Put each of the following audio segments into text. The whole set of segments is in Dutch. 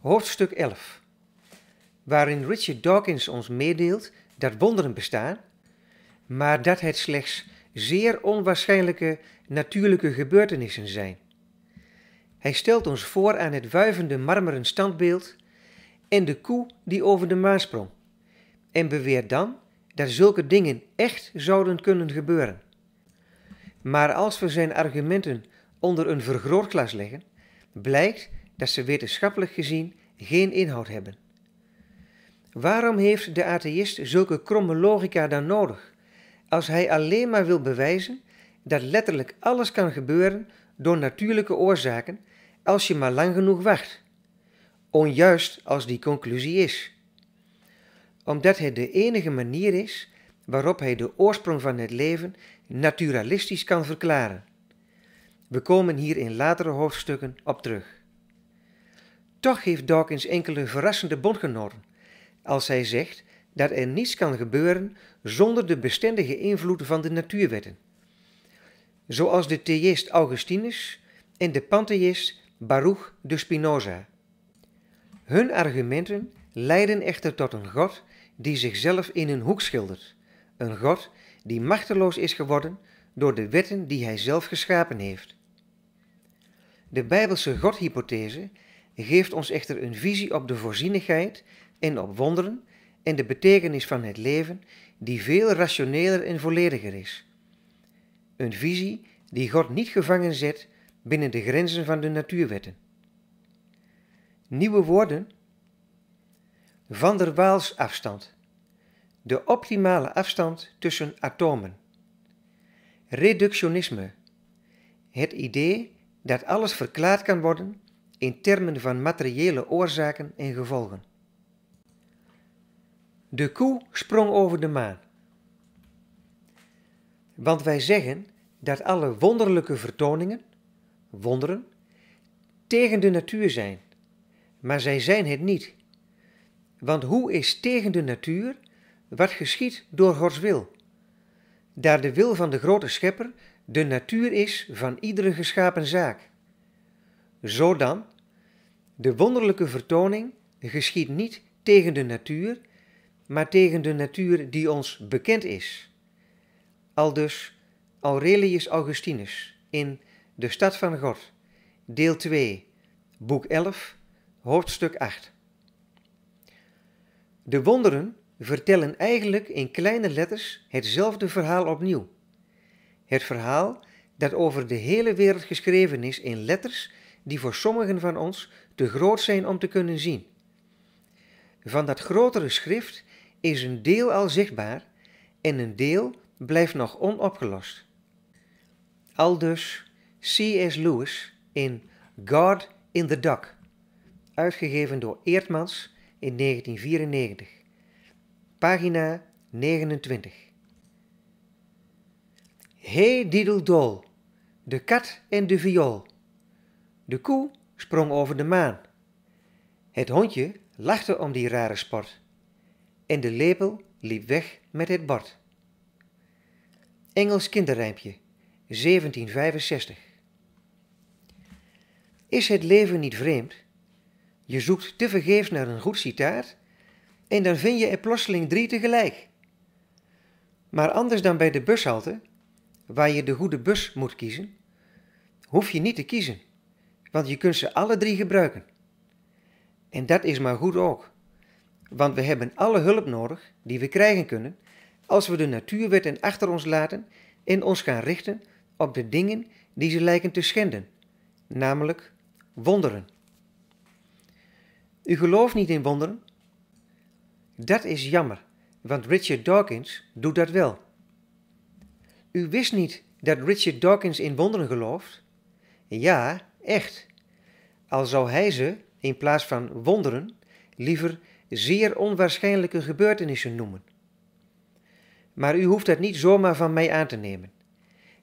hoofdstuk 11, waarin Richard Dawkins ons meedeelt dat wonderen bestaan, maar dat het slechts zeer onwaarschijnlijke natuurlijke gebeurtenissen zijn. Hij stelt ons voor aan het wuivende marmeren standbeeld en de koe die over de maan sprong, en beweert dan dat zulke dingen echt zouden kunnen gebeuren. Maar als we zijn argumenten onder een vergrootglas leggen, blijkt dat ze wetenschappelijk gezien geen inhoud hebben. Waarom heeft de atheïst zulke kromme logica dan nodig, als hij alleen maar wil bewijzen dat letterlijk alles kan gebeuren door natuurlijke oorzaken als je maar lang genoeg wacht? Onjuist als die conclusie is. Omdat het de enige manier is waarop hij de oorsprong van het leven naturalistisch kan verklaren. We komen hier in latere hoofdstukken op terug. Toch heeft Dawkins enkele verrassende bondgenoten als hij zegt dat er niets kan gebeuren zonder de bestendige invloed van de natuurwetten. Zoals de theïst Augustinus en de pantheïst Baruch de Spinoza. Hun argumenten leiden echter tot een God die zichzelf in een hoek schildert. Een God die machteloos is geworden door de wetten die hij zelf geschapen heeft. De Bijbelse Godhypothese geeft ons echter een visie op de voorzienigheid en op wonderen en de betekenis van het leven die veel rationeler en vollediger is. Een visie die God niet gevangen zet binnen de grenzen van de natuurwetten. Nieuwe woorden. Van der Waals afstand. De optimale afstand tussen atomen. Reductionisme. Het idee dat alles verklaard kan worden in termen van materiële oorzaken en gevolgen. De koe sprong over de maan. Want wij zeggen dat alle wonderlijke vertoningen, wonderen, tegen de natuur zijn. Maar zij zijn het niet. Want hoe is tegen de natuur wat geschiet door Gods wil? Daar de wil van de grote schepper de natuur is van iedere geschapen zaak. Zo dan de wonderlijke vertoning geschiedt niet tegen de natuur, maar tegen de natuur die ons bekend is. Aldus Aurelius Augustinus in De Stad van God, deel 2, boek 11, hoofdstuk 8. De wonderen vertellen eigenlijk in kleine letters hetzelfde verhaal opnieuw. Het verhaal dat over de hele wereld geschreven is in letters die voor sommigen van ons te groot zijn om te kunnen zien. Van dat grotere schrift is een deel al zichtbaar en een deel blijft nog onopgelost. Aldus C.S. Lewis in God in the Duck. uitgegeven door Eertmans in 1994, pagina 29. Hey dol: de kat en de viool. De koe sprong over de maan. Het hondje lachte om die rare sport. En de lepel liep weg met het bord. Engels kinderrijmpje, 1765. Is het leven niet vreemd? Je zoekt tevergeefs naar een goed citaat en dan vind je er plotseling drie tegelijk. Maar anders dan bij de bushalte, waar je de goede bus moet kiezen, hoef je niet te kiezen. Want je kunt ze alle drie gebruiken. En dat is maar goed ook. Want we hebben alle hulp nodig die we krijgen kunnen als we de natuurwetten achter ons laten en ons gaan richten op de dingen die ze lijken te schenden, namelijk wonderen. U gelooft niet in wonderen? Dat is jammer, want Richard Dawkins doet dat wel. U wist niet dat Richard Dawkins in wonderen gelooft? Ja, Echt, al zou hij ze, in plaats van wonderen, liever zeer onwaarschijnlijke gebeurtenissen noemen. Maar u hoeft dat niet zomaar van mij aan te nemen.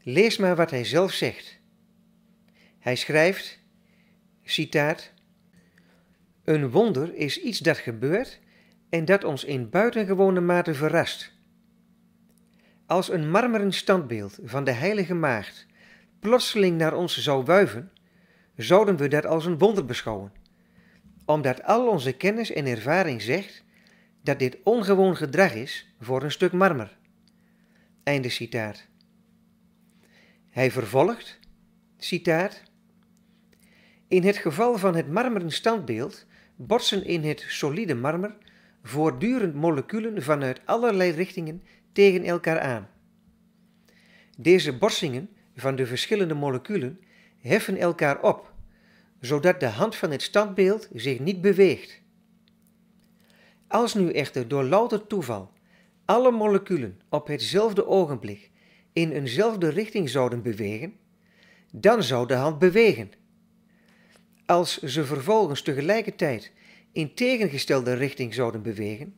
Lees maar wat hij zelf zegt. Hij schrijft, citaat, Een wonder is iets dat gebeurt en dat ons in buitengewone mate verrast. Als een marmeren standbeeld van de Heilige Maagd plotseling naar ons zou wuiven, zouden we dat als een wonder beschouwen. Omdat al onze kennis en ervaring zegt dat dit ongewoon gedrag is voor een stuk marmer. Einde citaat. Hij vervolgt, citaat, In het geval van het marmeren standbeeld botsen in het solide marmer voortdurend moleculen vanuit allerlei richtingen tegen elkaar aan. Deze botsingen van de verschillende moleculen heffen elkaar op, zodat de hand van het standbeeld zich niet beweegt. Als nu echter door louter toeval alle moleculen op hetzelfde ogenblik in eenzelfde richting zouden bewegen, dan zou de hand bewegen. Als ze vervolgens tegelijkertijd in tegengestelde richting zouden bewegen,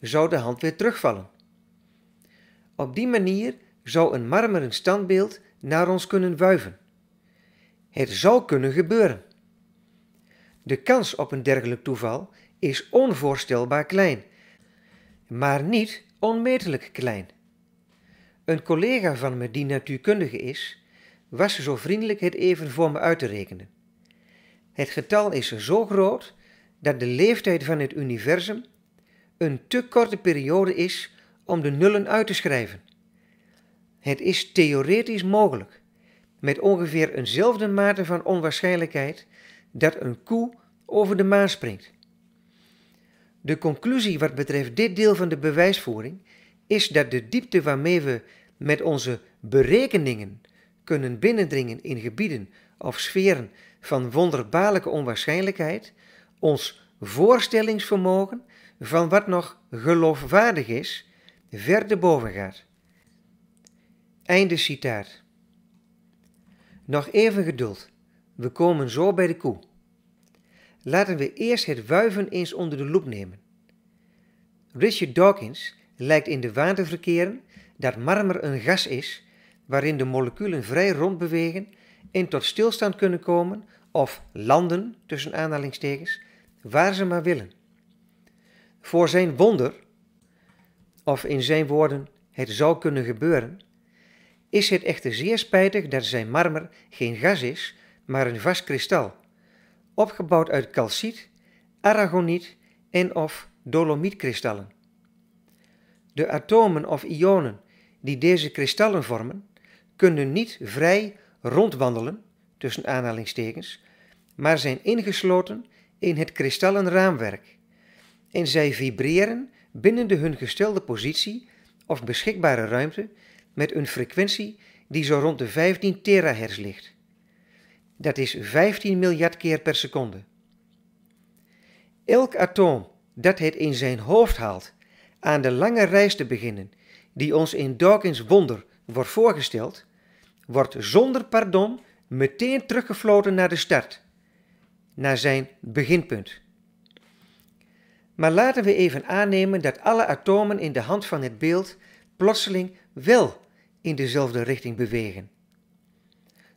zou de hand weer terugvallen. Op die manier zou een marmeren standbeeld naar ons kunnen wuiven. Het zou kunnen gebeuren. De kans op een dergelijk toeval is onvoorstelbaar klein, maar niet onmetelijk klein. Een collega van me die natuurkundige is, was zo vriendelijk het even voor me uit te rekenen. Het getal is zo groot dat de leeftijd van het universum een te korte periode is om de nullen uit te schrijven. Het is theoretisch mogelijk met ongeveer eenzelfde mate van onwaarschijnlijkheid dat een koe over de maan springt. De conclusie wat betreft dit deel van de bewijsvoering is dat de diepte waarmee we met onze berekeningen kunnen binnendringen in gebieden of sferen van wonderbaarlijke onwaarschijnlijkheid ons voorstellingsvermogen van wat nog geloofwaardig is, ver te boven gaat. Einde citaat. Nog even geduld, we komen zo bij de koe. Laten we eerst het wuiven eens onder de loep nemen. Richard Dawkins lijkt in de waan te verkeren dat marmer een gas is waarin de moleculen vrij rondbewegen en tot stilstand kunnen komen of landen, tussen aanhalingstekens, waar ze maar willen. Voor zijn wonder, of in zijn woorden het zou kunnen gebeuren, is het echter zeer spijtig dat zijn marmer geen gas is, maar een vast kristal, opgebouwd uit calciet, aragoniet en of dolomietkristallen. De atomen of ionen die deze kristallen vormen, kunnen niet vrij rondwandelen, tussen aanhalingstekens, maar zijn ingesloten in het kristallen raamwerk. En zij vibreren binnen de hun gestelde positie of beschikbare ruimte met een frequentie die zo rond de 15 terahertz ligt. Dat is 15 miljard keer per seconde. Elk atoom dat het in zijn hoofd haalt aan de lange reis te beginnen die ons in Dawkins' wonder wordt voorgesteld, wordt zonder pardon meteen teruggefloten naar de start, naar zijn beginpunt. Maar laten we even aannemen dat alle atomen in de hand van het beeld plotseling wel in dezelfde richting bewegen.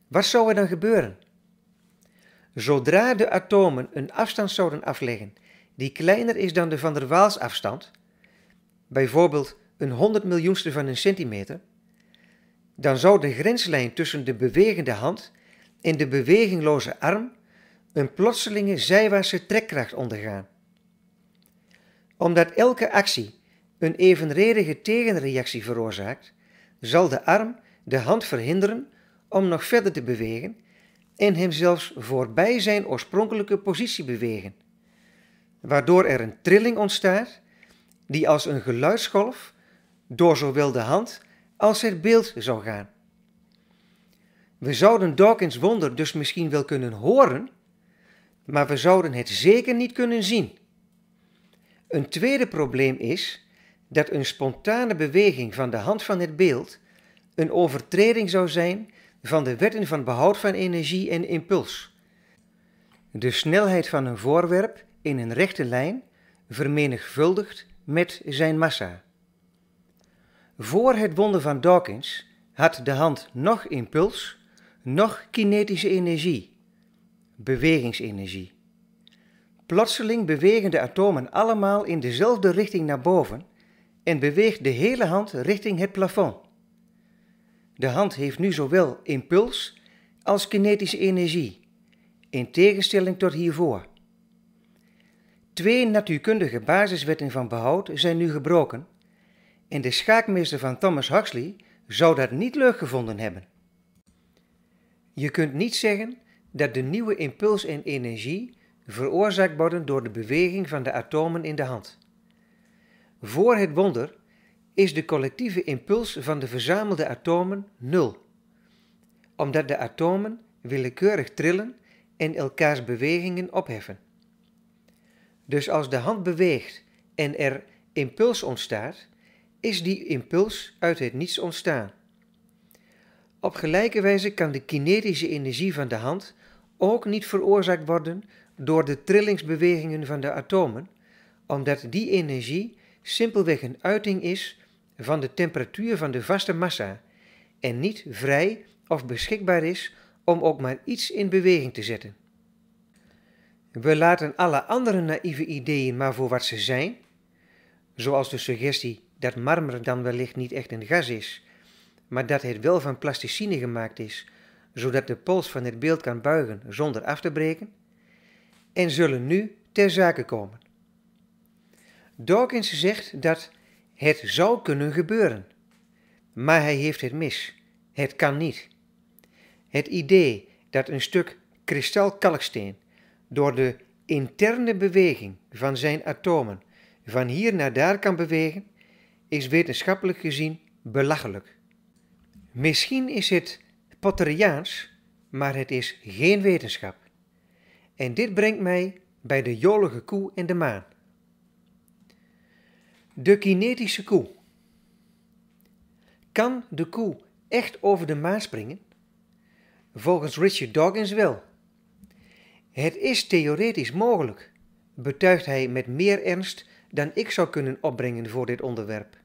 Wat zou er dan gebeuren? Zodra de atomen een afstand zouden afleggen die kleiner is dan de van der Waals afstand, bijvoorbeeld een honderd miljoenste van een centimeter, dan zou de grenslijn tussen de bewegende hand en de bewegingloze arm een plotselinge zijwaartse trekkracht ondergaan. Omdat elke actie een evenredige tegenreactie veroorzaakt, zal de arm de hand verhinderen om nog verder te bewegen en hem zelfs voorbij zijn oorspronkelijke positie bewegen, waardoor er een trilling ontstaat die als een geluidsgolf door zowel de hand als het beeld zou gaan. We zouden Dawkins' wonder dus misschien wel kunnen horen, maar we zouden het zeker niet kunnen zien. Een tweede probleem is dat een spontane beweging van de hand van het beeld een overtreding zou zijn van de wetten van behoud van energie en impuls. De snelheid van een voorwerp in een rechte lijn vermenigvuldigt met zijn massa. Voor het wonder van Dawkins had de hand nog impuls, nog kinetische energie, bewegingsenergie. Plotseling bewegen de atomen allemaal in dezelfde richting naar boven en beweegt de hele hand richting het plafond. De hand heeft nu zowel impuls als kinetische energie, in tegenstelling tot hiervoor. Twee natuurkundige basiswetten van behoud zijn nu gebroken en de schaakmeester van Thomas Huxley zou dat niet leuk gevonden hebben. Je kunt niet zeggen dat de nieuwe impuls en energie veroorzaakt worden door de beweging van de atomen in de hand. Voor het wonder is de collectieve impuls van de verzamelde atomen nul, omdat de atomen willekeurig trillen en elkaars bewegingen opheffen. Dus als de hand beweegt en er impuls ontstaat, is die impuls uit het niets ontstaan. Op gelijke wijze kan de kinetische energie van de hand ook niet veroorzaakt worden door de trillingsbewegingen van de atomen, omdat die energie simpelweg een uiting is van de temperatuur van de vaste massa en niet vrij of beschikbaar is om ook maar iets in beweging te zetten. We laten alle andere naïeve ideeën maar voor wat ze zijn, zoals de suggestie dat marmer dan wellicht niet echt een gas is, maar dat het wel van plasticine gemaakt is, zodat de pols van het beeld kan buigen zonder af te breken, en zullen nu ter zake komen. Dawkins zegt dat het zou kunnen gebeuren, maar hij heeft het mis. Het kan niet. Het idee dat een stuk kristalkalksteen door de interne beweging van zijn atomen van hier naar daar kan bewegen, is wetenschappelijk gezien belachelijk. Misschien is het Potteriaans, maar het is geen wetenschap. En dit brengt mij bij de jolige koe en de maan. De kinetische koe. Kan de koe echt over de maan springen? Volgens Richard Dawkins wel. Het is theoretisch mogelijk, betuigt hij met meer ernst dan ik zou kunnen opbrengen voor dit onderwerp.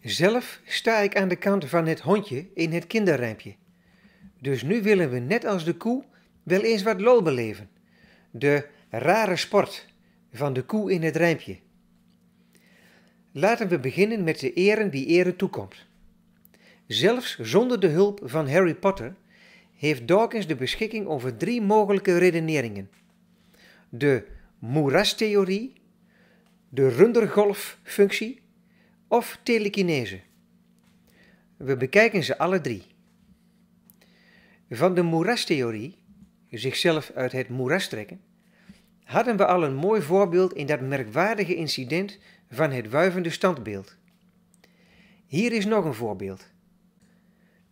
Zelf sta ik aan de kant van het hondje in het kinderrijmpje. Dus nu willen we net als de koe wel eens wat lol beleven. De rare sport van de koe in het rijmpje. Laten we beginnen met de eren die eren toekomt. Zelfs zonder de hulp van Harry Potter heeft Dawkins de beschikking over drie mogelijke redeneringen: de moerastheorie, de rundergolffunctie of telekinese. We bekijken ze alle drie. Van de moerastheorie, zichzelf uit het moeras trekken, hadden we al een mooi voorbeeld in dat merkwaardige incident van het wuivende standbeeld. Hier is nog een voorbeeld.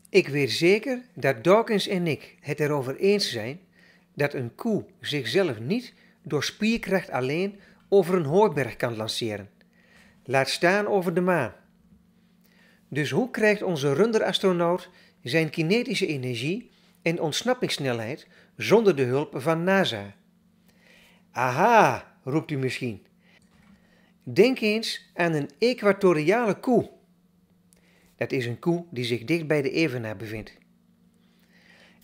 Ik weet zeker dat Dawkins en ik het erover eens zijn dat een koe zichzelf niet door spierkracht alleen over een hooiberg kan lanceren, laat staan over de maan. Dus hoe krijgt onze runderastronaut zijn kinetische energie en ontsnappingssnelheid zonder de hulp van NASA? Aha, roept u misschien. Denk eens aan een equatoriale koe. Dat is een koe die zich dicht bij de evenaar bevindt.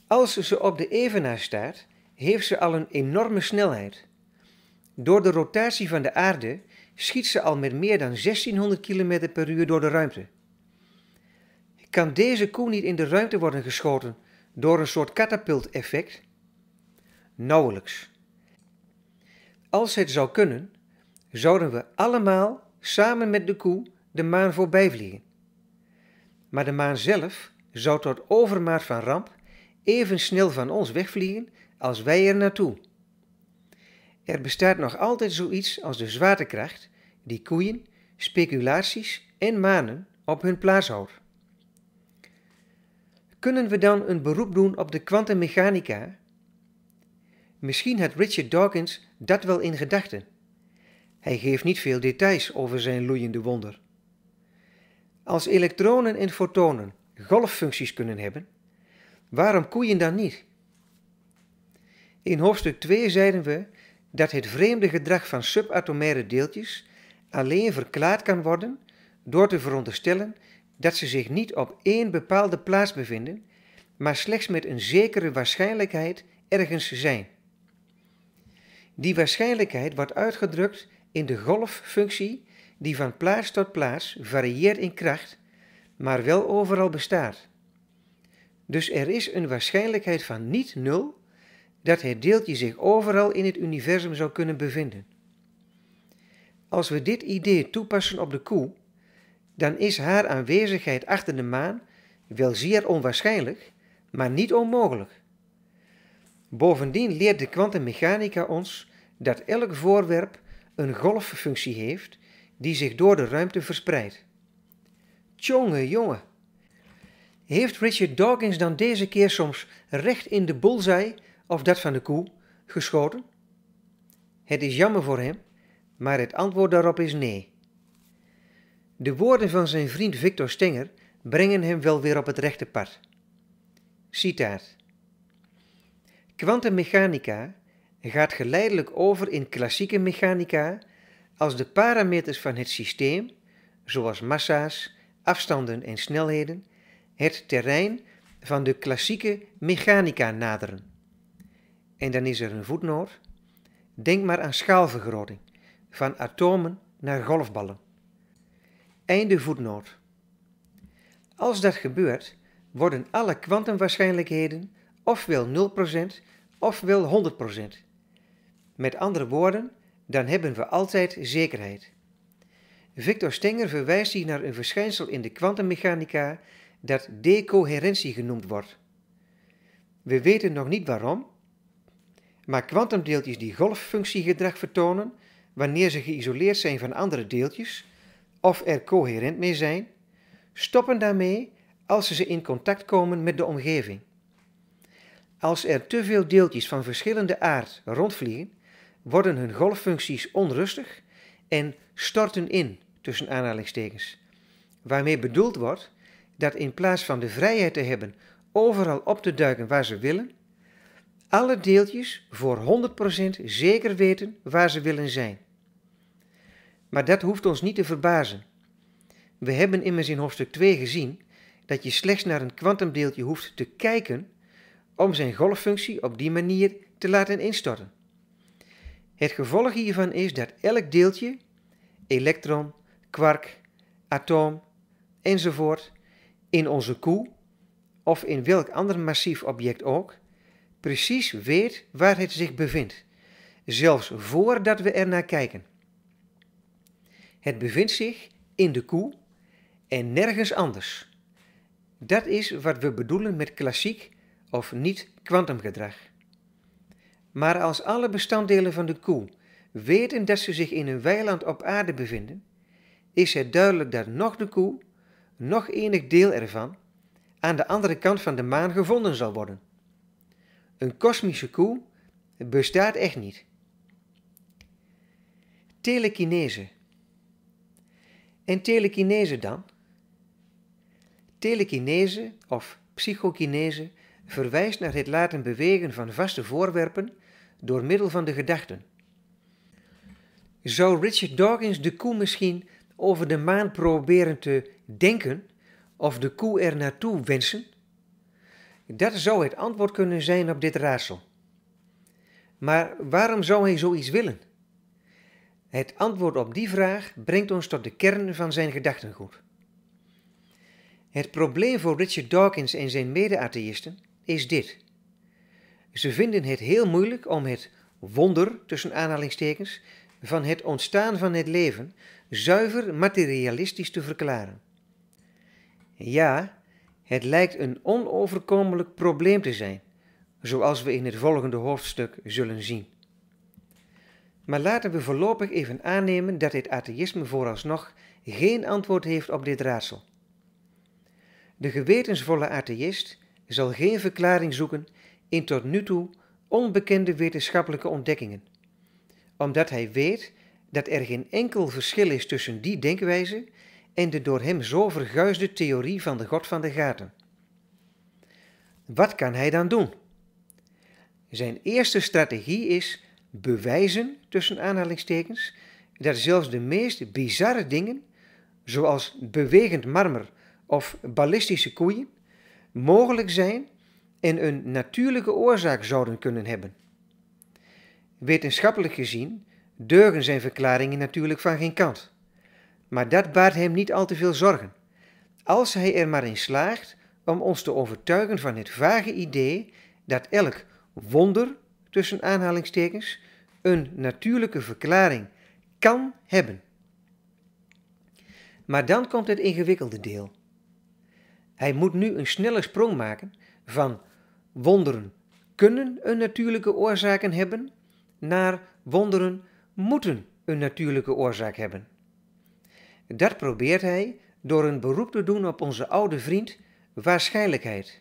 Als ze op de evenaar staat, heeft ze al een enorme snelheid. Door de rotatie van de aarde schiet ze al met meer dan 1600 km per uur door de ruimte. Kan deze koe niet in de ruimte worden geschoten door een soort katapulteffect? effect Nauwelijks. Als het zou kunnen, zouden we allemaal samen met de koe de maan voorbij vliegen. Maar de maan zelf zou tot overmaat van ramp even snel van ons wegvliegen als wij er naartoe. Er bestaat nog altijd zoiets als de zwaartekracht die koeien, speculaties en manen op hun plaats houdt. Kunnen we dan een beroep doen op de kwantummechanica? Misschien had Richard Dawkins dat wel in gedachten. Hij geeft niet veel details over zijn loeiende wonder. Als elektronen en fotonen golffuncties kunnen hebben, waarom koeien dan niet? In hoofdstuk 2 zeiden we dat het vreemde gedrag van subatomaire deeltjes alleen verklaard kan worden door te veronderstellen dat ze zich niet op één bepaalde plaats bevinden, maar slechts met een zekere waarschijnlijkheid ergens zijn. Die waarschijnlijkheid wordt uitgedrukt in de golffunctie die van plaats tot plaats varieert in kracht, maar wel overal bestaat. Dus er is een waarschijnlijkheid van niet nul dat het deeltje zich overal in het universum zou kunnen bevinden. Als we dit idee toepassen op de koe, dan is haar aanwezigheid achter de maan wel zeer onwaarschijnlijk, maar niet onmogelijk. Bovendien leert de kwantummechanica ons dat elk voorwerp een golffunctie heeft die zich door de ruimte verspreidt. Tjonge jonge. Heeft Richard Dawkins dan deze keer soms recht in de bolzij of dat van de koe geschoten? Het is jammer voor hem, maar het antwoord daarop is nee. De woorden van zijn vriend Victor Stenger brengen hem wel weer op het rechte pad. Citaat. mechanica gaat geleidelijk over in klassieke mechanica als de parameters van het systeem, zoals massa's, afstanden en snelheden, het terrein van de klassieke mechanica naderen. En dan is er een voetnoot. Denk maar aan schaalvergroting, van atomen naar golfballen. Einde voetnoot. Als dat gebeurt, worden alle kwantumwaarschijnlijkheden ofwel 0% ofwel 100%. Met andere woorden, dan hebben we altijd zekerheid. Victor Stenger verwijst hier naar een verschijnsel in de kwantummechanica dat decoherentie genoemd wordt. We weten nog niet waarom, maar kwantumdeeltjes die golffunctiegedrag vertonen wanneer ze geïsoleerd zijn van andere deeltjes of er coherent mee zijn, stoppen daarmee als ze in contact komen met de omgeving. Als er te veel deeltjes van verschillende aard rondvliegen, worden hun golffuncties onrustig en storten in, tussen aanhalingstekens. Waarmee bedoeld wordt dat in plaats van de vrijheid te hebben overal op te duiken waar ze willen, alle deeltjes voor 100% zeker weten waar ze willen zijn. Maar dat hoeft ons niet te verbazen. We hebben immers in hoofdstuk 2 gezien dat je slechts naar een kwantumdeeltje hoeft te kijken om zijn golffunctie op die manier te laten instorten. Het gevolg hiervan is dat elk deeltje, elektron, kwark, atoom enzovoort, in onze koe of in welk ander massief object ook, precies weet waar het zich bevindt, zelfs voordat we er naar kijken. Het bevindt zich in de koe en nergens anders. Dat is wat we bedoelen met klassiek of niet-kwantumgedrag. Maar als alle bestanddelen van de koe weten dat ze zich in een weiland op aarde bevinden, is het duidelijk dat nog de koe, nog enig deel ervan, aan de andere kant van de maan gevonden zal worden. Een kosmische koe bestaat echt niet. Telekinese. En telekinese dan? Telekinese of psychokinese verwijst naar het laten bewegen van vaste voorwerpen door middel van de gedachten. Zou Richard Dawkins de koe misschien over de maan proberen te denken of de koe er naartoe wensen? Dat zou het antwoord kunnen zijn op dit raadsel. Maar waarom zou hij zoiets willen? Het antwoord op die vraag brengt ons tot de kern van zijn gedachtengoed. Het probleem voor Richard Dawkins en zijn mede-atheïsten is dit. Ze vinden het heel moeilijk om het wonder, tussen aanhalingstekens, van het ontstaan van het leven zuiver materialistisch te verklaren. Ja, het lijkt een onoverkomelijk probleem te zijn, zoals we in het volgende hoofdstuk zullen zien. Maar laten we voorlopig even aannemen dat dit atheïsme vooralsnog geen antwoord heeft op dit raadsel. De gewetensvolle atheïst zal geen verklaring zoeken in tot nu toe onbekende wetenschappelijke ontdekkingen, omdat hij weet dat er geen enkel verschil is tussen die denkwijze en de door hem zo verguisde theorie van de God van de Gaten. Wat kan hij dan doen? Zijn eerste strategie is bewijzen, tussen aanhalingstekens, dat zelfs de meest bizarre dingen, zoals bewegend marmer of ballistische koeien, mogelijk zijn en een natuurlijke oorzaak zouden kunnen hebben. Wetenschappelijk gezien deugen zijn verklaringen natuurlijk van geen kant. Maar dat baart hem niet al te veel zorgen. Als hij er maar in slaagt om ons te overtuigen van het vage idee dat elk wonder, tussen aanhalingstekens, een natuurlijke verklaring kan hebben. Maar dan komt het ingewikkelde deel. Hij moet nu een snelle sprong maken van wonderen kunnen een natuurlijke oorzaak hebben, naar wonderen moeten een natuurlijke oorzaak hebben. Dat probeert hij door een beroep te doen op onze oude vriend waarschijnlijkheid.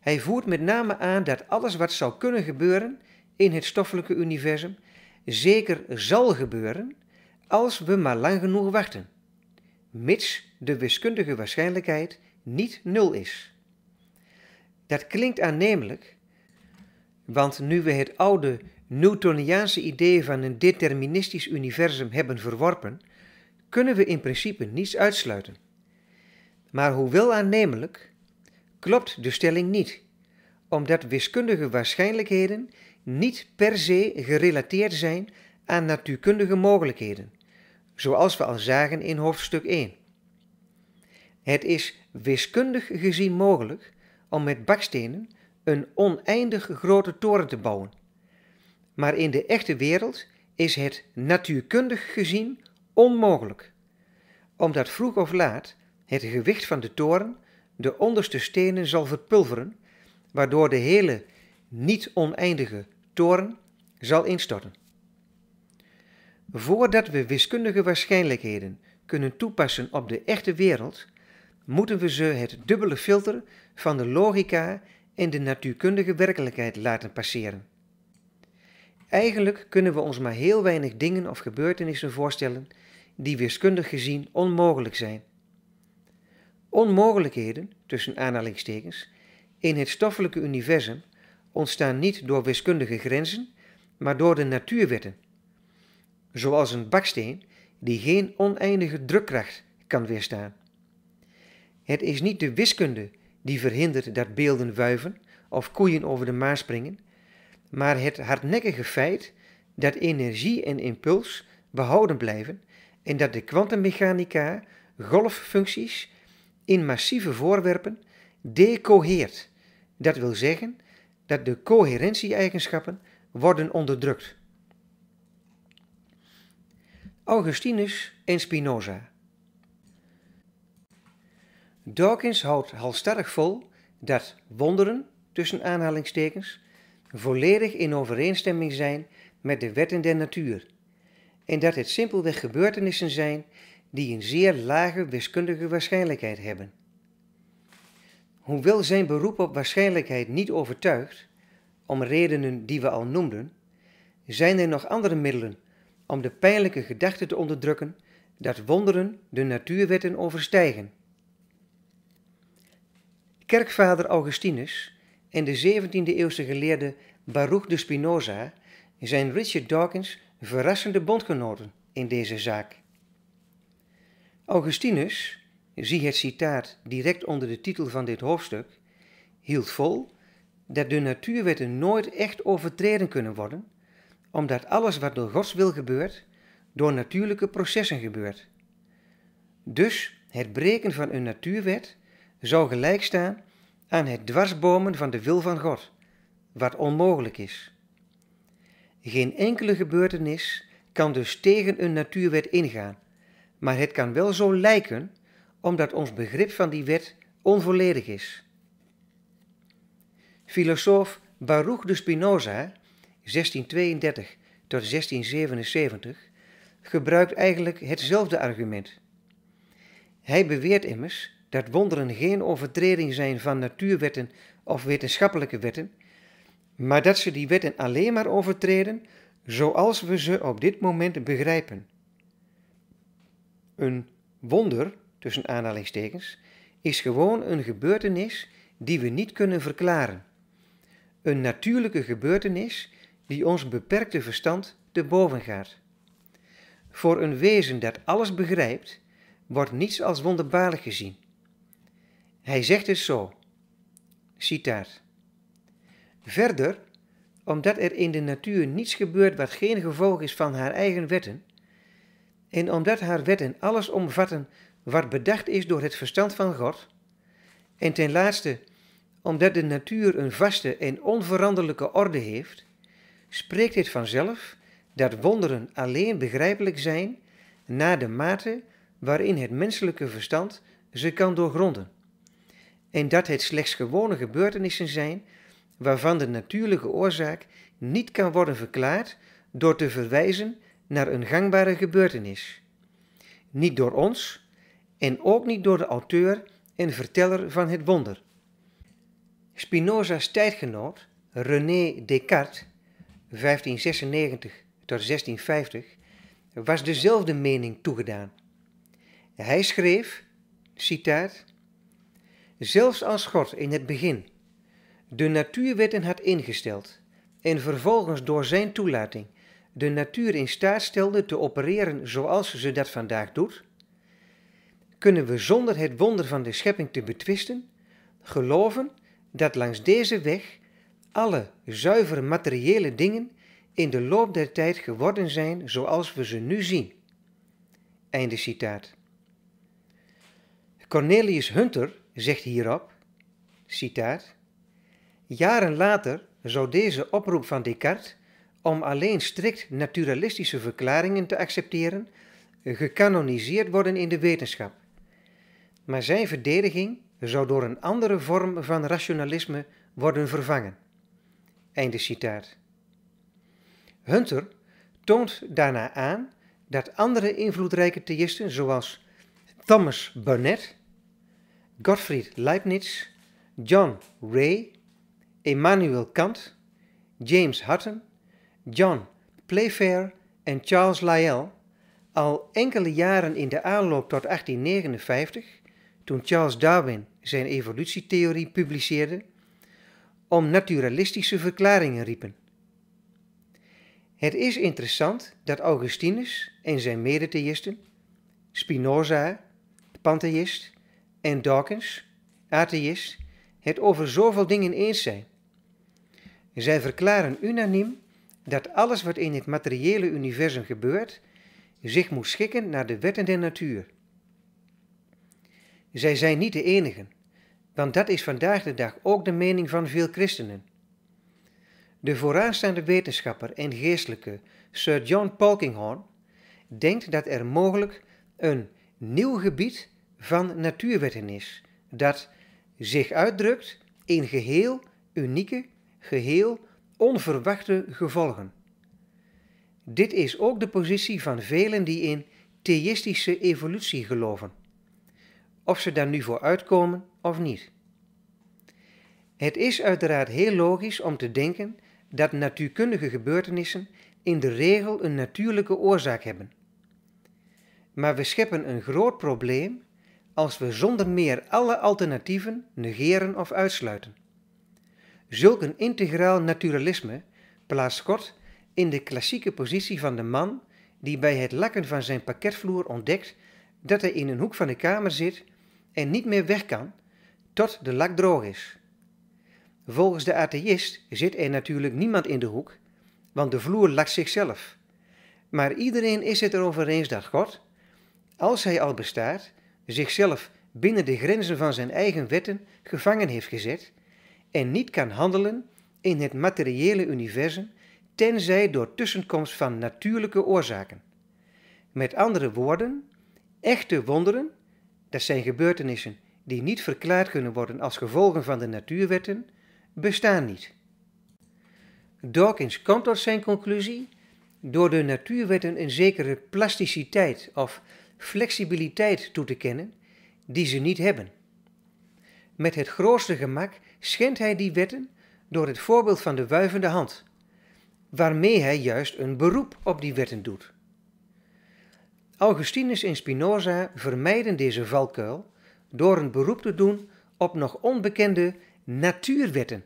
Hij voert met name aan dat alles wat zou kunnen gebeuren in het stoffelijke universum zeker zal gebeuren als we maar lang genoeg wachten, mits de wiskundige waarschijnlijkheid niet nul is. Dat klinkt aannemelijk, want nu we het oude Newtoniaanse idee van een deterministisch universum hebben verworpen, kunnen we in principe niets uitsluiten. Maar hoewel aannemelijk, klopt de stelling niet, omdat wiskundige waarschijnlijkheden niet per se gerelateerd zijn aan natuurkundige mogelijkheden, zoals we al zagen in hoofdstuk 1. Het is wiskundig gezien mogelijk om met bakstenen een oneindig grote toren te bouwen. Maar in de echte wereld is het natuurkundig gezien onmogelijk, omdat vroeg of laat het gewicht van de toren de onderste stenen zal verpulveren, waardoor de hele niet oneindige toren zal instorten. Voordat we wiskundige waarschijnlijkheden kunnen toepassen op de echte wereld, moeten we ze het dubbele filter van de logica en de natuurkundige werkelijkheid laten passeren. Eigenlijk kunnen we ons maar heel weinig dingen of gebeurtenissen voorstellen die wiskundig gezien onmogelijk zijn. Onmogelijkheden, tussen aanhalingstekens, in het stoffelijke universum ontstaan niet door wiskundige grenzen, maar door de natuurwetten. Zoals een baksteen die geen oneindige drukkracht kan weerstaan. Het is niet de wiskunde die verhindert dat beelden wuiven of koeien over de Maas springen, maar het hardnekkige feit dat energie en impuls behouden blijven en dat de kwantummechanica golffuncties in massieve voorwerpen decoheert. Dat wil zeggen dat de coherentie-eigenschappen worden onderdrukt. Augustinus en Spinoza Dawkins houdt halstarrig vol dat wonderen, tussen aanhalingstekens, volledig in overeenstemming zijn met de wetten der natuur. En dat het simpelweg gebeurtenissen zijn die een zeer lage wiskundige waarschijnlijkheid hebben. Hoewel zijn beroep op waarschijnlijkheid niet overtuigt, om redenen die we al noemden, zijn er nog andere middelen om de pijnlijke gedachte te onderdrukken dat wonderen de natuurwetten overstijgen. Kerkvader Augustinus en de 17e-eeuwse geleerde Baruch de Spinoza zijn Richard Dawkins verrassende bondgenoten in deze zaak. Augustinus, zie het citaat direct onder de titel van dit hoofdstuk, hield vol dat de natuurwetten nooit echt overtreden kunnen worden, omdat alles wat door Gods wil gebeurt, door natuurlijke processen gebeurt. Dus het breken van een natuurwet zou gelijk staan aan het dwarsbomen van de wil van God, wat onmogelijk is. Geen enkele gebeurtenis kan dus tegen een natuurwet ingaan, maar het kan wel zo lijken omdat ons begrip van die wet onvolledig is. Filosoof Baruch de Spinoza, 1632 tot 1677, gebruikt eigenlijk hetzelfde argument. Hij beweert immers dat wonderen geen overtreding zijn van natuurwetten of wetenschappelijke wetten, maar dat ze die wetten alleen maar overtreden zoals we ze op dit moment begrijpen. Een wonder, tussen aanhalingstekens, is gewoon een gebeurtenis die we niet kunnen verklaren. Een natuurlijke gebeurtenis die ons beperkte verstand te boven gaat. Voor een wezen dat alles begrijpt, wordt niets als wonderbaarlijk gezien. Hij zegt dus zo, citaat. Verder, omdat er in de natuur niets gebeurt wat geen gevolg is van haar eigen wetten, en omdat haar wetten alles omvatten wat bedacht is door het verstand van God, en ten laatste, omdat de natuur een vaste en onveranderlijke orde heeft, spreekt dit vanzelf dat wonderen alleen begrijpelijk zijn na de mate waarin het menselijke verstand ze kan doorgronden en dat het slechts gewone gebeurtenissen zijn waarvan de natuurlijke oorzaak niet kan worden verklaard door te verwijzen naar een gangbare gebeurtenis. Niet door ons en ook niet door de auteur en verteller van het wonder. Spinoza's tijdgenoot René Descartes, 1596 tot 1650, was dezelfde mening toegedaan. Hij schreef, citaat, Zelfs als God in het begin de natuurwetten had ingesteld en vervolgens door zijn toelating de natuur in staat stelde te opereren zoals ze dat vandaag doet, kunnen we zonder het wonder van de schepping te betwisten geloven dat langs deze weg alle zuivere materiële dingen in de loop der tijd geworden zijn zoals we ze nu zien. Einde citaat. Cornelius Hunter zegt hierop, citaat, Jaren later zou deze oproep van Descartes om alleen strikt naturalistische verklaringen te accepteren, gecanoniseerd worden in de wetenschap. Maar zijn verdediging zou door een andere vorm van rationalisme worden vervangen. Einde citaat. Hunter toont daarna aan dat andere invloedrijke theisten zoals Thomas Burnett, Gottfried Leibniz, John Ray, Immanuel Kant, James Hutton, John Playfair en Charles Lyell al enkele jaren in de aanloop tot 1859, toen Charles Darwin zijn evolutietheorie publiceerde, om naturalistische verklaringen riepen. Het is interessant dat Augustinus en zijn medetheïsten, Spinoza, pantheïst, en Dawkins, atheïst, het over zoveel dingen eens zijn. Zij verklaren unaniem dat alles wat in het materiële universum gebeurt, zich moet schikken naar de wetten der natuur. Zij zijn niet de enigen, want dat is vandaag de dag ook de mening van veel christenen. De vooraanstaande wetenschapper en geestelijke Sir John Polkinghorne denkt dat er mogelijk een nieuw gebied van natuurwetten is, dat zich uitdrukt in geheel unieke, geheel onverwachte gevolgen. Dit is ook de positie van velen die in theïstische evolutie geloven, of ze daar nu voor uitkomen of niet. Het is uiteraard heel logisch om te denken dat natuurkundige gebeurtenissen in de regel een natuurlijke oorzaak hebben. Maar we scheppen een groot probleem als we zonder meer alle alternatieven negeren of uitsluiten. Zulk een integraal naturalisme plaatst God in de klassieke positie van de man die bij het lakken van zijn pakketvloer ontdekt dat hij in een hoek van de kamer zit en niet meer weg kan tot de lak droog is. Volgens de atheïst zit er natuurlijk niemand in de hoek, want de vloer lakt zichzelf. Maar iedereen is het erover eens dat God, als hij al bestaat, zichzelf binnen de grenzen van zijn eigen wetten gevangen heeft gezet en niet kan handelen in het materiële universum tenzij door tussenkomst van natuurlijke oorzaken. Met andere woorden, echte wonderen, dat zijn gebeurtenissen die niet verklaard kunnen worden als gevolgen van de natuurwetten, bestaan niet. Dawkins komt tot zijn conclusie door de natuurwetten een zekere plasticiteit of flexibiliteit toe te kennen die ze niet hebben. Met het grootste gemak schendt hij die wetten door het voorbeeld van de wuivende hand, waarmee hij juist een beroep op die wetten doet. Augustinus en Spinoza vermijden deze valkuil door een beroep te doen op nog onbekende natuurwetten,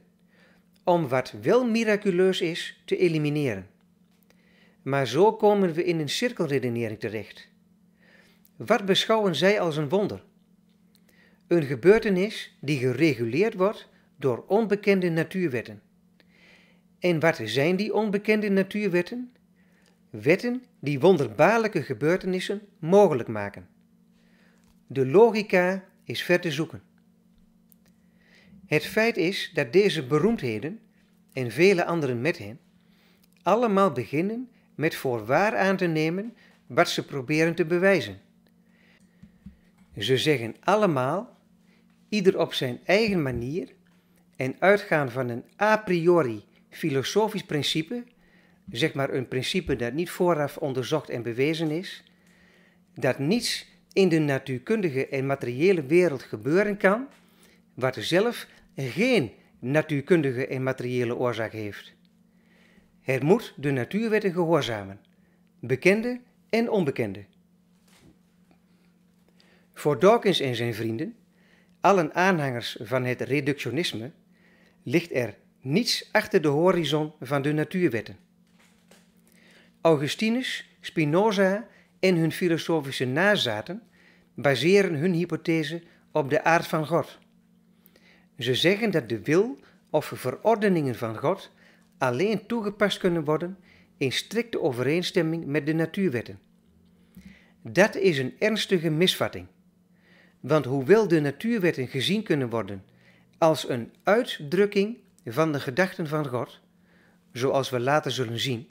om wat wel miraculeus is te elimineren. Maar zo komen we in een cirkelredenering terecht. Wat beschouwen zij als een wonder? Een gebeurtenis die gereguleerd wordt door onbekende natuurwetten. En wat zijn die onbekende natuurwetten? Wetten die wonderbaarlijke gebeurtenissen mogelijk maken. De logica is ver te zoeken. Het feit is dat deze beroemdheden, en vele anderen met hen, allemaal beginnen met voor waar aan te nemen wat ze proberen te bewijzen. Ze zeggen allemaal, ieder op zijn eigen manier en uitgaan van een a priori filosofisch principe, zeg maar een principe dat niet vooraf onderzocht en bewezen is, dat niets in de natuurkundige en materiële wereld gebeuren kan, wat zelf geen natuurkundige en materiële oorzaak heeft. Het moet de natuurwetten gehoorzamen, bekende en onbekende. Voor Dawkins en zijn vrienden, allen aanhangers van het reductionisme, ligt er niets achter de horizon van de natuurwetten. Augustinus, Spinoza en hun filosofische nazaten baseren hun hypothese op de aard van God. Ze zeggen dat de wil of verordeningen van God alleen toegepast kunnen worden in strikte overeenstemming met de natuurwetten. Dat is een ernstige misvatting. Want hoewel de natuurwetten gezien kunnen worden als een uitdrukking van de gedachten van God, zoals we later zullen zien,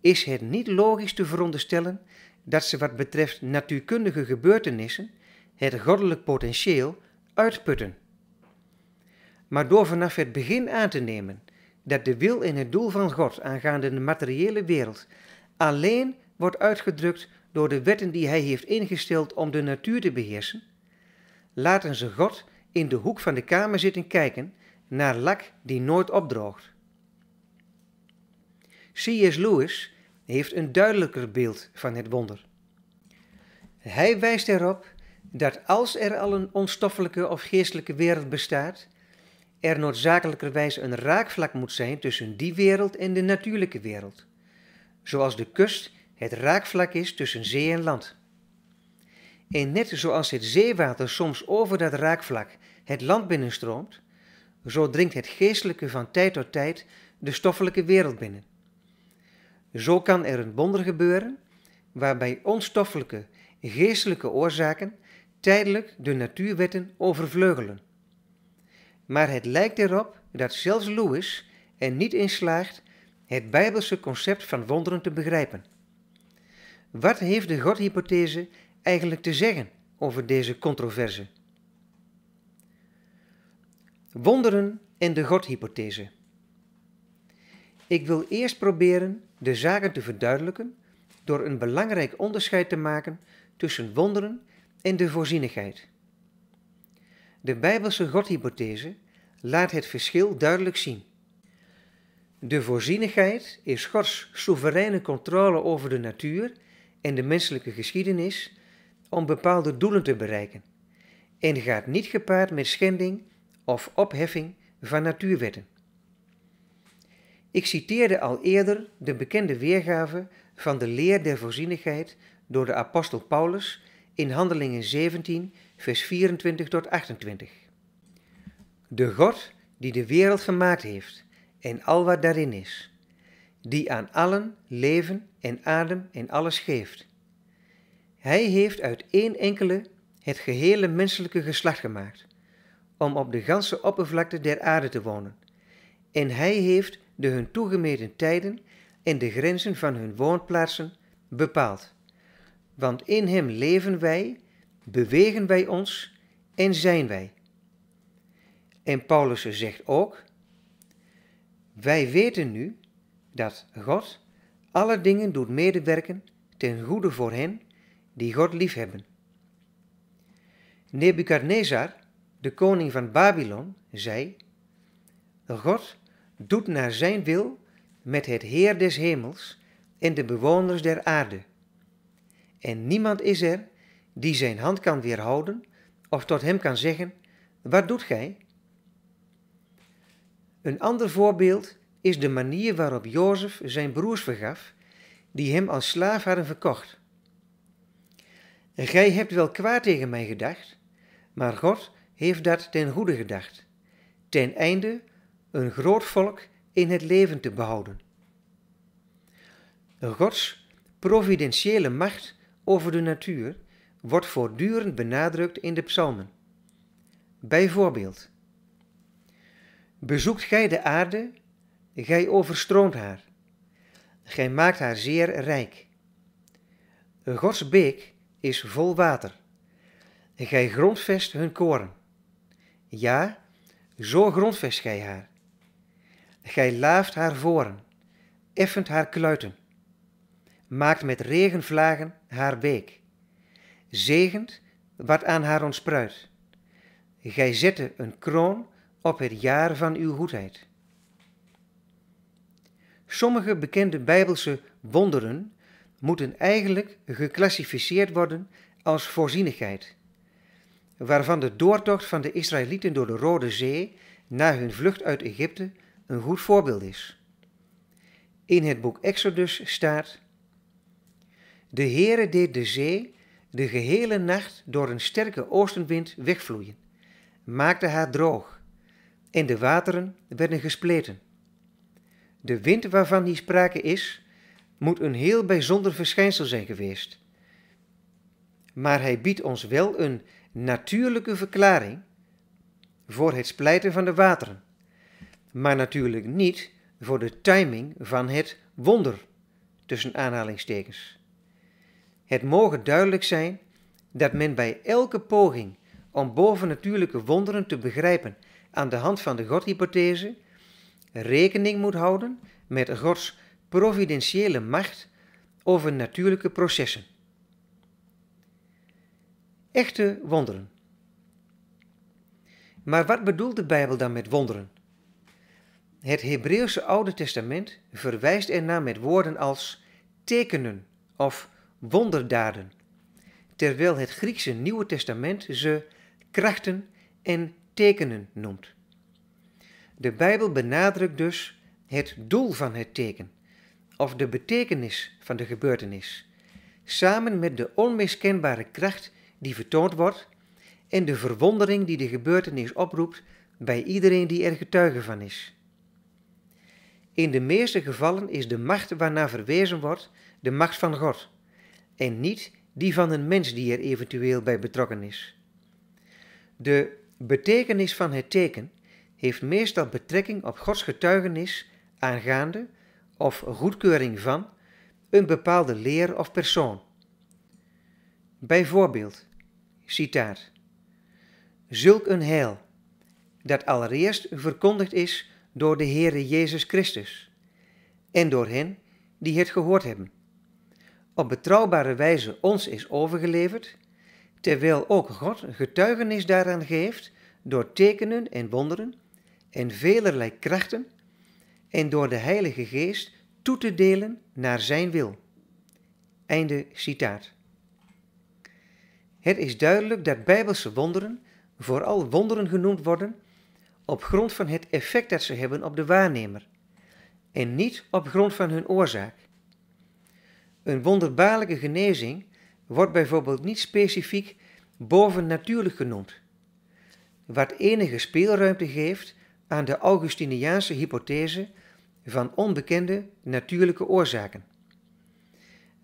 is het niet logisch te veronderstellen dat ze wat betreft natuurkundige gebeurtenissen het goddelijk potentieel uitputten. Maar door vanaf het begin aan te nemen dat de wil en het doel van God aangaande de materiële wereld alleen wordt uitgedrukt door de wetten die hij heeft ingesteld om de natuur te beheersen, laten ze God in de hoek van de kamer zitten kijken naar lak die nooit opdroogt. C.S. Lewis heeft een duidelijker beeld van het wonder. Hij wijst erop dat als er al een onstoffelijke of geestelijke wereld bestaat, er noodzakelijkerwijs een raakvlak moet zijn tussen die wereld en de natuurlijke wereld, zoals de kust het raakvlak is tussen zee en land. En net zoals het zeewater soms over dat raakvlak het land binnenstroomt, zo dringt het geestelijke van tijd tot tijd de stoffelijke wereld binnen. Zo kan er een wonder gebeuren waarbij onstoffelijke, geestelijke oorzaken tijdelijk de natuurwetten overvleugelen. Maar het lijkt erop dat zelfs Lewis er niet in slaagt het bijbelse concept van wonderen te begrijpen. Wat heeft de godhypothese eigenlijk te zeggen over deze controverse? Wonderen en de godhypothese. Ik wil eerst proberen de zaken te verduidelijken door een belangrijk onderscheid te maken tussen wonderen en de voorzienigheid. De Bijbelse godhypothese laat het verschil duidelijk zien. De voorzienigheid is Gods soevereine controle over de natuur en de menselijke geschiedenis om bepaalde doelen te bereiken en gaat niet gepaard met schending of opheffing van natuurwetten. Ik citeerde al eerder de bekende weergave van de leer der voorzienigheid door de apostel Paulus in Handelingen 17, vers 24 tot 28. De God die de wereld gemaakt heeft en al wat daarin is, die aan allen leven en adem en alles geeft. Hij heeft uit één enkele het gehele menselijke geslacht gemaakt, om op de ganse oppervlakte der aarde te wonen. En hij heeft de hun toegemeten tijden en de grenzen van hun woonplaatsen bepaald. Want in hem leven wij, bewegen wij ons en zijn wij. En Paulus zegt ook, wij weten nu dat God alle dingen doet medewerken ten goede voor hen die God liefhebben. Nebukadnezar, de koning van Babylon, zei: God doet naar zijn wil met het Heer des hemels en de bewoners der aarde. En niemand is er die zijn hand kan weerhouden of tot hem kan zeggen: Wat doet gij? Een ander voorbeeld is de manier waarop Jozef zijn broers vergaf, die hem als slaaf hadden verkocht. Gij hebt wel kwaad tegen mij gedacht, maar God heeft dat ten goede gedacht, ten einde een groot volk in het leven te behouden. Gods providentiële macht over de natuur wordt voortdurend benadrukt in de psalmen. Bijvoorbeeld: Bezoekt gij de aarde Gij overstroomt haar. Gij maakt haar zeer rijk. Gods beek is vol water. Gij grondvest hun koren. Ja, zo grondvest gij haar. Gij laaft haar voren, effent haar kluiten, maakt met regenvlagen haar beek, zegent wat aan haar ontspruit. Gij zette een kroon op het jaar van uw goedheid. Sommige bekende Bijbelse wonderen moeten eigenlijk geclassificeerd worden als voorzienigheid, waarvan de doortocht van de Israëlieten door de Rode Zee na hun vlucht uit Egypte een goed voorbeeld is. In het boek Exodus staat: De Heere deed de zee de gehele nacht door een sterke oostenwind wegvloeien, maakte haar droog, en de wateren werden gespleten. De wind waarvan hier sprake is, moet een heel bijzonder verschijnsel zijn geweest. Maar hij biedt ons wel een natuurlijke verklaring voor het splijten van de wateren, maar natuurlijk niet voor de timing van het wonder, tussen aanhalingstekens. Het mogen duidelijk zijn dat men bij elke poging om bovennatuurlijke wonderen te begrijpen aan de hand van de godhypothese rekening moet houden met Gods providentiële macht over natuurlijke processen. Echte wonderen. Maar wat bedoelt de Bijbel dan met wonderen? Het Hebreeuwse Oude Testament verwijst ernaar met woorden als tekenen of wonderdaden, terwijl het Griekse Nieuwe Testament ze krachten en tekenen noemt. De Bijbel benadrukt dus het doel van het teken, of de betekenis van de gebeurtenis, samen met de onmiskenbare kracht die vertoond wordt en de verwondering die de gebeurtenis oproept bij iedereen die er getuige van is. In de meeste gevallen is de macht waarnaar verwezen wordt de macht van God en niet die van een mens die er eventueel bij betrokken is. De betekenis van het teken heeft meestal betrekking op Gods getuigenis aangaande of goedkeuring van een bepaalde leer of persoon. Bijvoorbeeld, citaat, Zulk een heil, dat allereerst verkondigd is door de Heere Jezus Christus en door hen die het gehoord hebben. Op betrouwbare wijze ons is overgeleverd, terwijl ook God getuigenis daaraan geeft door tekenen en wonderen, en velerlei krachten en door de Heilige Geest toe te delen naar Zijn wil. Einde citaat. Het is duidelijk dat Bijbelse wonderen vooral wonderen genoemd worden op grond van het effect dat ze hebben op de waarnemer en niet op grond van hun oorzaak. Een wonderbaarlijke genezing wordt bijvoorbeeld niet specifiek bovennatuurlijk genoemd, wat enige speelruimte geeft aan de Augustiniaanse hypothese van onbekende natuurlijke oorzaken.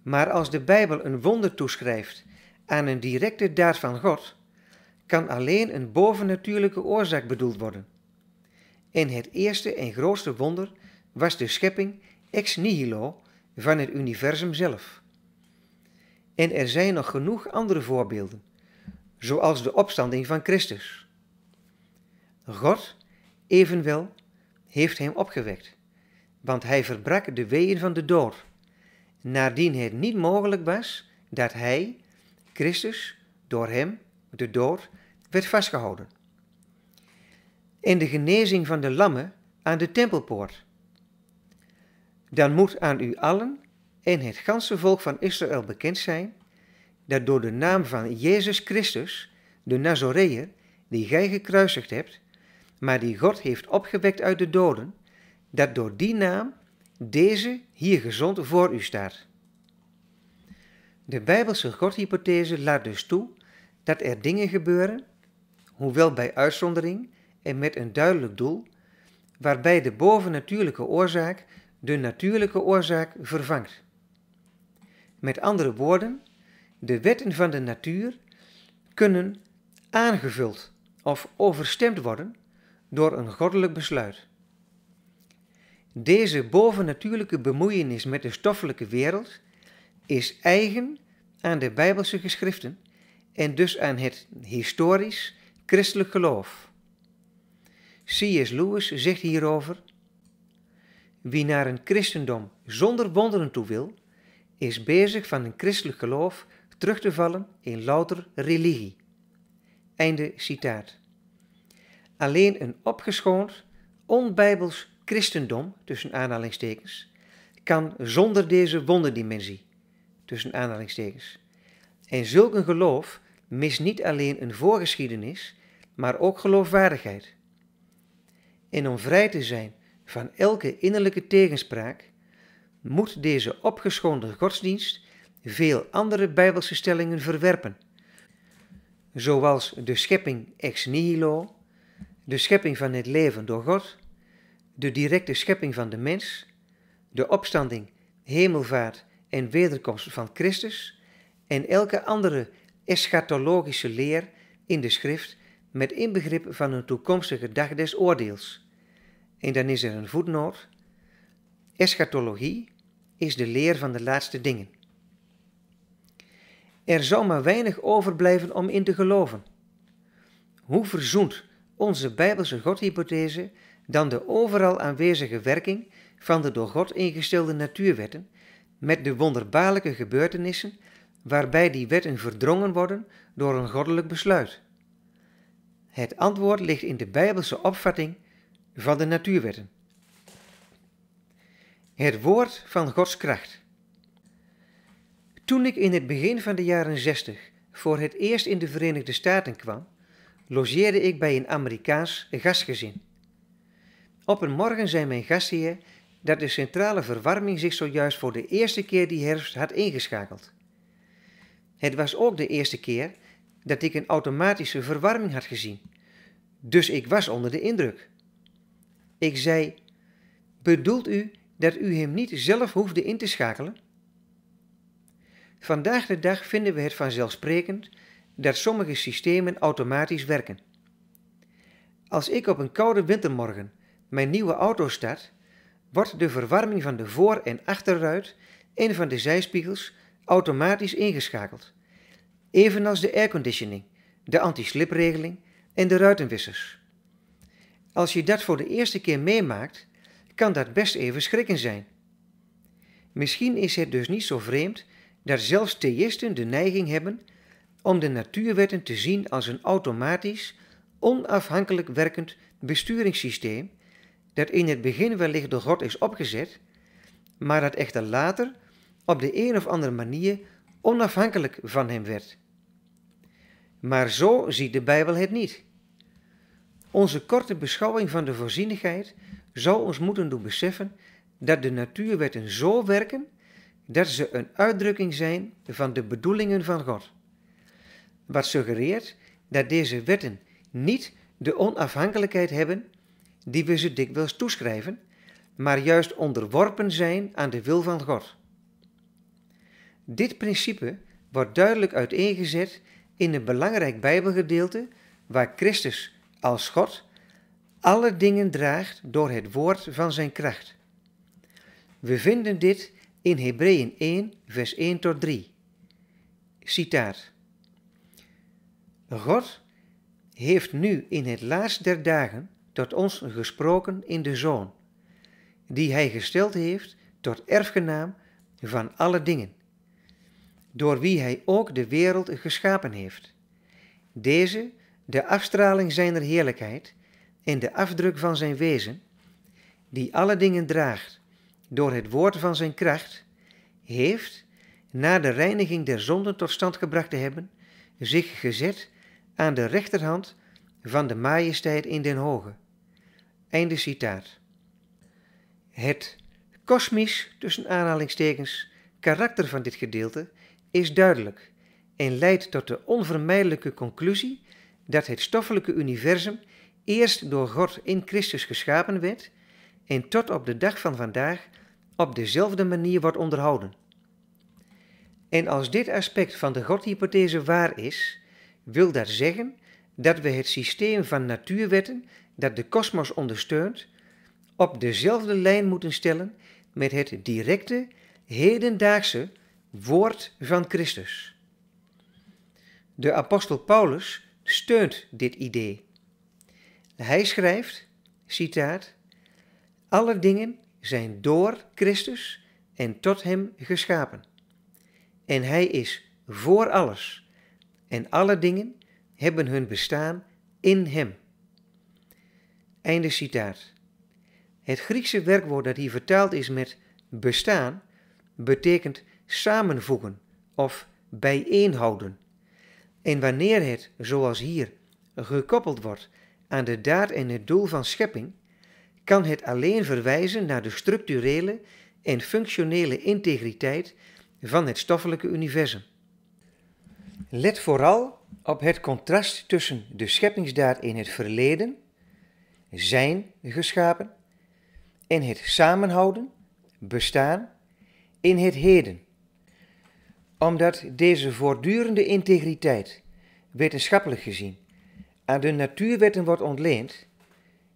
Maar als de Bijbel een wonder toeschrijft aan een directe daad van God, kan alleen een bovennatuurlijke oorzaak bedoeld worden. En het eerste en grootste wonder was de schepping ex nihilo van het universum zelf. En er zijn nog genoeg andere voorbeelden, zoals de opstanding van Christus. God Evenwel heeft hem opgewekt, want hij verbrak de weeën van de dood, nadien het niet mogelijk was dat hij, Christus, door hem, de dood, werd vastgehouden. En de genezing van de lammen aan de tempelpoort. Dan moet aan u allen en het ganse volk van Israël bekend zijn dat door de naam van Jezus Christus, de Nazoreër, die gij gekruisigd hebt, maar die God heeft opgewekt uit de doden, dat door die naam deze hier gezond voor u staat. De Bijbelse Godhypothese laat dus toe dat er dingen gebeuren, hoewel bij uitzondering en met een duidelijk doel, waarbij de bovennatuurlijke oorzaak de natuurlijke oorzaak vervangt. Met andere woorden, de wetten van de natuur kunnen aangevuld of overstemd worden door een goddelijk besluit. Deze bovennatuurlijke bemoeienis met de stoffelijke wereld is eigen aan de Bijbelse geschriften en dus aan het historisch christelijk geloof. C.S. Lewis zegt hierover: Wie naar een christendom zonder wonderen toe wil, is bezig van een christelijk geloof terug te vallen in louter religie. Einde citaat. Alleen een opgeschoond, onbijbels christendom, tussen aanhalingstekens, kan zonder deze wonderdimensie, tussen aanhalingstekens. En zulk een geloof mist niet alleen een voorgeschiedenis, maar ook geloofwaardigheid. En om vrij te zijn van elke innerlijke tegenspraak, moet deze opgeschoonde godsdienst veel andere Bijbelse stellingen verwerpen, zoals de schepping ex nihilo, de schepping van het leven door God, de directe schepping van de mens, de opstanding, hemelvaart en wederkomst van Christus en elke andere eschatologische leer in de schrift met inbegrip van een toekomstige dag des oordeels. En dan is er een voetnoot. Eschatologie is de leer van de laatste dingen. Er zou maar weinig overblijven om in te geloven. Hoe verzoend onze Bijbelse Godhypothese dan de overal aanwezige werking van de door God ingestelde natuurwetten met de wonderbaarlijke gebeurtenissen waarbij die wetten verdrongen worden door een goddelijk besluit. Het antwoord ligt in de Bijbelse opvatting van de natuurwetten. Het woord van Gods kracht. Toen ik in het begin van de jaren 60 voor het eerst in de Verenigde Staten kwam, logeerde ik bij een Amerikaans gastgezin. Op een morgen zei mijn gastheer dat de centrale verwarming zich zojuist voor de eerste keer die herfst had ingeschakeld. Het was ook de eerste keer dat ik een automatische verwarming had gezien, dus ik was onder de indruk. Ik zei: Bedoelt u dat u hem niet zelf hoefde in te schakelen? Vandaag de dag vinden we het vanzelfsprekend dat sommige systemen automatisch werken. Als ik op een koude wintermorgen mijn nieuwe auto start, wordt de verwarming van de voor- en achterruit en van de zijspiegels automatisch ingeschakeld, evenals de airconditioning, de antislipregeling en de ruitenwissers. Als je dat voor de eerste keer meemaakt, kan dat best even schrikken zijn. Misschien is het dus niet zo vreemd dat zelfs theïsten de neiging hebben om de natuurwetten te zien als een automatisch, onafhankelijk werkend besturingssysteem dat in het begin wellicht door God is opgezet, maar dat echter later op de een of andere manier onafhankelijk van hem werd. Maar zo ziet de Bijbel het niet. Onze korte beschouwing van de voorzienigheid zou ons moeten doen beseffen dat de natuurwetten zo werken dat ze een uitdrukking zijn van de bedoelingen van God wat suggereert dat deze wetten niet de onafhankelijkheid hebben die we ze dikwijls toeschrijven, maar juist onderworpen zijn aan de wil van God. Dit principe wordt duidelijk uiteengezet in een belangrijk Bijbelgedeelte waar Christus als God alle dingen draagt door het woord van zijn kracht. We vinden dit in Hebreeën 1, vers 1 tot 3. Citaat. God heeft nu in het laatst der dagen tot ons gesproken in de Zoon, die Hij gesteld heeft tot erfgenaam van alle dingen, door wie Hij ook de wereld geschapen heeft. Deze, de afstraling zijner heerlijkheid en de afdruk van zijn wezen, die alle dingen draagt door het woord van zijn kracht, heeft, na de reiniging der zonden tot stand gebracht te hebben, zich gezet aan de rechterhand van de majesteit in den hoge. Einde citaat. Het kosmisch, tussen aanhalingstekens, karakter van dit gedeelte is duidelijk en leidt tot de onvermijdelijke conclusie dat het stoffelijke universum eerst door God in Christus geschapen werd en tot op de dag van vandaag op dezelfde manier wordt onderhouden. En als dit aspect van de Godhypothese waar is, wil dat zeggen dat we het systeem van natuurwetten dat de kosmos ondersteunt op dezelfde lijn moeten stellen met het directe, hedendaagse woord van Christus. De apostel Paulus steunt dit idee. Hij schrijft, citaat, Alle dingen zijn door Christus en tot Hem geschapen. En Hij is voor alles en alle dingen hebben hun bestaan in Hem. Einde citaat. Het Griekse werkwoord dat hier vertaald is met bestaan betekent samenvoegen of bijeenhouden. En wanneer het, zoals hier, gekoppeld wordt aan de daad en het doel van schepping, kan het alleen verwijzen naar de structurele en functionele integriteit van het stoffelijke universum. Let vooral op het contrast tussen de scheppingsdaad in het verleden, zijn geschapen, en het samenhouden, bestaan, in het heden. Omdat deze voortdurende integriteit, wetenschappelijk gezien, aan de natuurwetten wordt ontleend,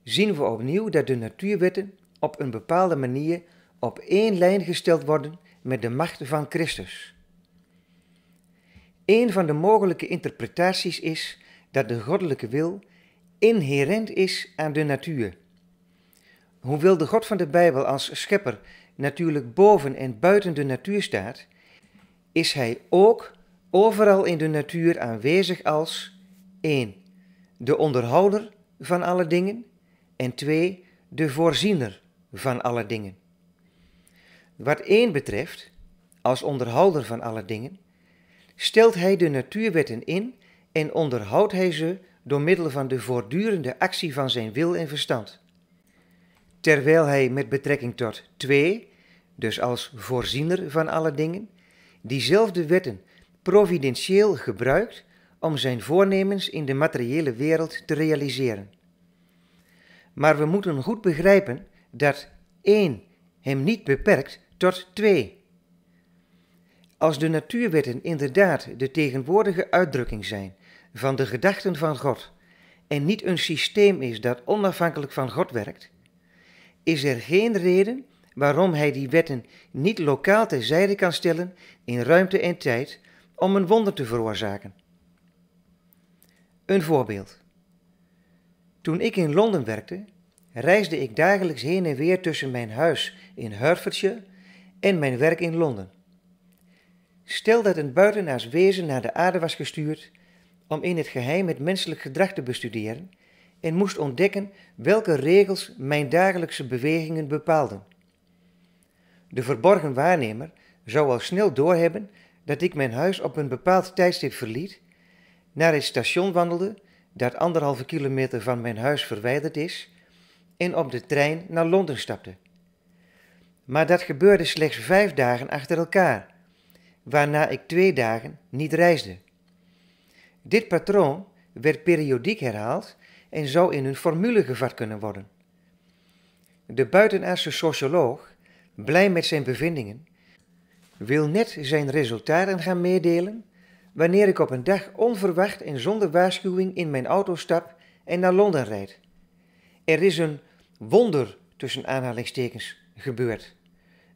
zien we opnieuw dat de natuurwetten op een bepaalde manier op één lijn gesteld worden met de macht van Christus. Een van de mogelijke interpretaties is dat de goddelijke wil inherent is aan de natuur. Hoewel de God van de Bijbel als schepper natuurlijk boven en buiten de natuur staat, is hij ook overal in de natuur aanwezig als 1. De onderhouder van alle dingen en 2. De voorziener van alle dingen. Wat één betreft, als onderhouder van alle dingen, stelt hij de natuurwetten in en onderhoudt hij ze door middel van de voortdurende actie van zijn wil en verstand. Terwijl hij met betrekking tot twee, dus als voorziener van alle dingen, diezelfde wetten providentieel gebruikt om zijn voornemens in de materiële wereld te realiseren. Maar we moeten goed begrijpen dat één hem niet beperkt tot twee. Als de natuurwetten inderdaad de tegenwoordige uitdrukking zijn van de gedachten van God en niet een systeem is dat onafhankelijk van God werkt, is er geen reden waarom hij die wetten niet lokaal terzijde kan stellen in ruimte en tijd om een wonder te veroorzaken. Een voorbeeld. Toen ik in Londen werkte, reisde ik dagelijks heen en weer tussen mijn huis in Hertfordshire en mijn werk in Londen. Stel dat een buitenaars wezen naar de aarde was gestuurd om in het geheim het menselijk gedrag te bestuderen en moest ontdekken welke regels mijn dagelijkse bewegingen bepaalden. De verborgen waarnemer zou al snel doorhebben dat ik mijn huis op een bepaald tijdstip verliet, naar het station wandelde, dat anderhalve kilometer van mijn huis verwijderd is, en op de trein naar Londen stapte. Maar dat gebeurde slechts vijf dagen achter elkaar waarna ik twee dagen niet reisde. Dit patroon werd periodiek herhaald en zou in hun formule gevat kunnen worden. De buitenaardse socioloog, blij met zijn bevindingen, wil net zijn resultaten gaan meedelen wanneer ik op een dag onverwacht en zonder waarschuwing in mijn auto stap en naar Londen rijd. Er is een wonder tussen aanhalingstekens gebeurd.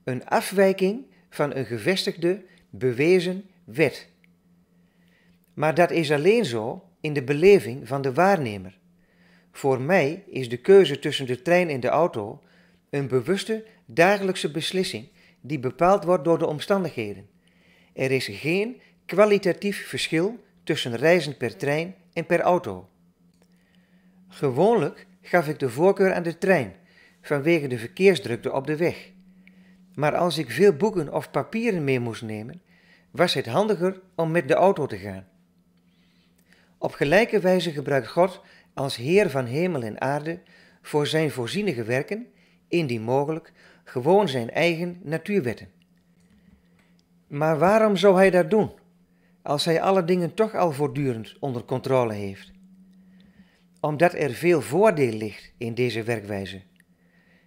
Een afwijking van een gevestigde bewezen wet. Maar dat is alleen zo in de beleving van de waarnemer. Voor mij is de keuze tussen de trein en de auto een bewuste dagelijkse beslissing die bepaald wordt door de omstandigheden. Er is geen kwalitatief verschil tussen reizen per trein en per auto. Gewoonlijk gaf ik de voorkeur aan de trein vanwege de verkeersdrukte op de weg maar als ik veel boeken of papieren mee moest nemen, was het handiger om met de auto te gaan. Op gelijke wijze gebruikt God als Heer van hemel en aarde voor zijn voorzienige werken, indien mogelijk, gewoon zijn eigen natuurwetten. Maar waarom zou hij dat doen, als hij alle dingen toch al voortdurend onder controle heeft? Omdat er veel voordeel ligt in deze werkwijze.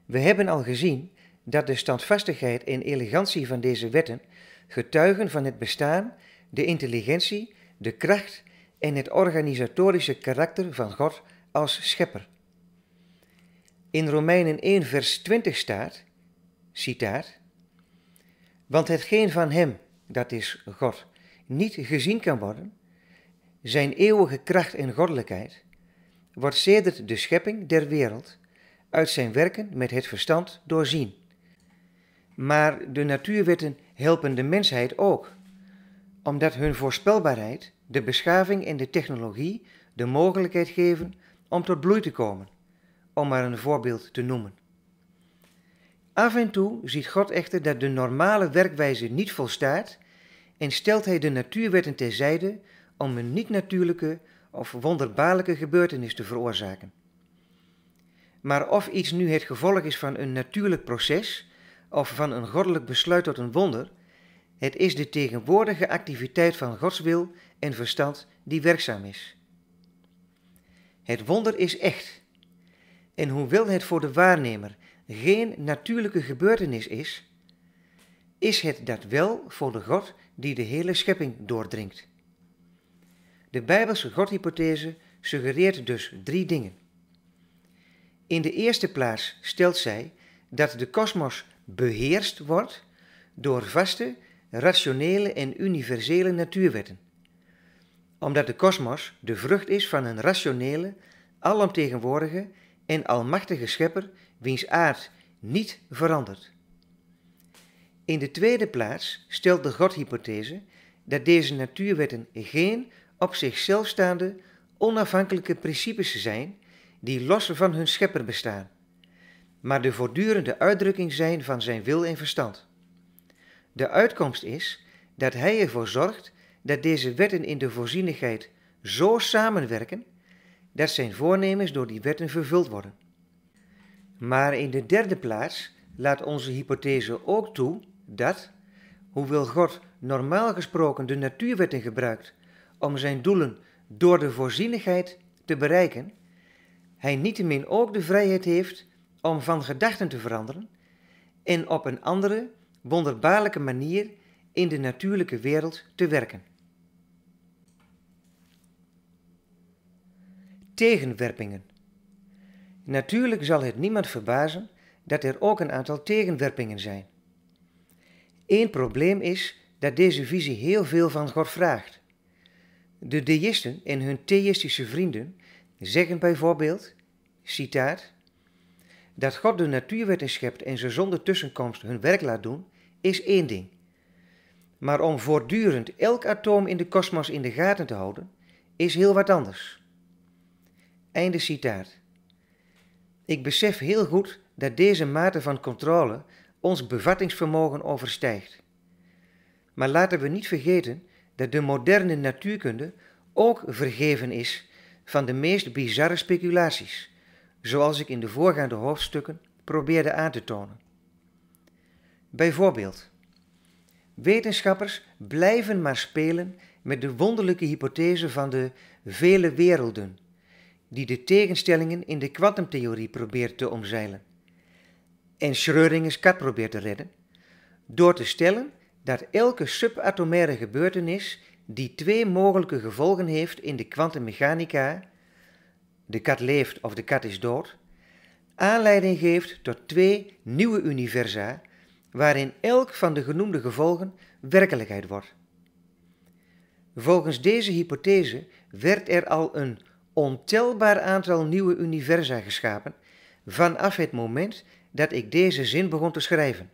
We hebben al gezien dat de standvastigheid en elegantie van deze wetten getuigen van het bestaan, de intelligentie, de kracht en het organisatorische karakter van God als schepper. In Romeinen 1, vers 20 staat, citaat, Want hetgeen van Hem, dat is God, niet gezien kan worden, zijn eeuwige kracht en goddelijkheid, wordt sedert de schepping der wereld uit zijn werken met het verstand doorzien. Maar de natuurwetten helpen de mensheid ook, omdat hun voorspelbaarheid de beschaving en de technologie de mogelijkheid geven om tot bloei te komen, om maar een voorbeeld te noemen. Af en toe ziet God echter dat de normale werkwijze niet volstaat en stelt hij de natuurwetten terzijde om een niet-natuurlijke of wonderbaarlijke gebeurtenis te veroorzaken. Maar of iets nu het gevolg is van een natuurlijk proces of van een goddelijk besluit tot een wonder, het is de tegenwoordige activiteit van Gods wil en verstand die werkzaam is. Het wonder is echt. En hoewel het voor de waarnemer geen natuurlijke gebeurtenis is, is het dat wel voor de God die de hele schepping doordringt. De Bijbelse Godhypothese suggereert dus drie dingen. In de eerste plaats stelt zij dat de kosmos beheerst wordt door vaste, rationele en universele natuurwetten. Omdat de kosmos de vrucht is van een rationele, alomtegenwoordige en almachtige schepper wiens aard niet verandert. In de tweede plaats stelt de godhypothese dat deze natuurwetten geen op zichzelf staande, onafhankelijke principes zijn die los van hun schepper bestaan maar de voortdurende uitdrukking zijn van zijn wil en verstand. De uitkomst is dat hij ervoor zorgt dat deze wetten in de voorzienigheid zo samenwerken dat zijn voornemens door die wetten vervuld worden. Maar in de derde plaats laat onze hypothese ook toe dat, hoewel God normaal gesproken de natuurwetten gebruikt om zijn doelen door de voorzienigheid te bereiken, hij niettemin ook de vrijheid heeft om van gedachten te veranderen en op een andere, wonderbaarlijke manier in de natuurlijke wereld te werken. Tegenwerpingen. Natuurlijk zal het niemand verbazen dat er ook een aantal tegenwerpingen zijn. Eén probleem is dat deze visie heel veel van God vraagt. De deïsten en hun theïstische vrienden zeggen bijvoorbeeld, citaat, dat God de natuurwetten schept en ze zonder tussenkomst hun werk laat doen, is één ding. Maar om voortdurend elk atoom in de kosmos in de gaten te houden, is heel wat anders. Einde citaat. Ik besef heel goed dat deze mate van controle ons bevattingsvermogen overstijgt. Maar laten we niet vergeten dat de moderne natuurkunde ook vergeven is van de meest bizarre speculaties zoals ik in de voorgaande hoofdstukken probeerde aan te tonen. Bijvoorbeeld, wetenschappers blijven maar spelen met de wonderlijke hypothese van de vele werelden, die de tegenstellingen in de kwantumtheorie probeert te omzeilen en Schrödinger's kat probeert te redden, door te stellen dat elke subatomaire gebeurtenis die twee mogelijke gevolgen heeft in de kwantummechanica de kat leeft of de kat is dood, aanleiding geeft tot twee nieuwe universa, waarin elk van de genoemde gevolgen werkelijkheid wordt. Volgens deze hypothese werd er al een ontelbaar aantal nieuwe universa geschapen vanaf het moment dat ik deze zin begon te schrijven.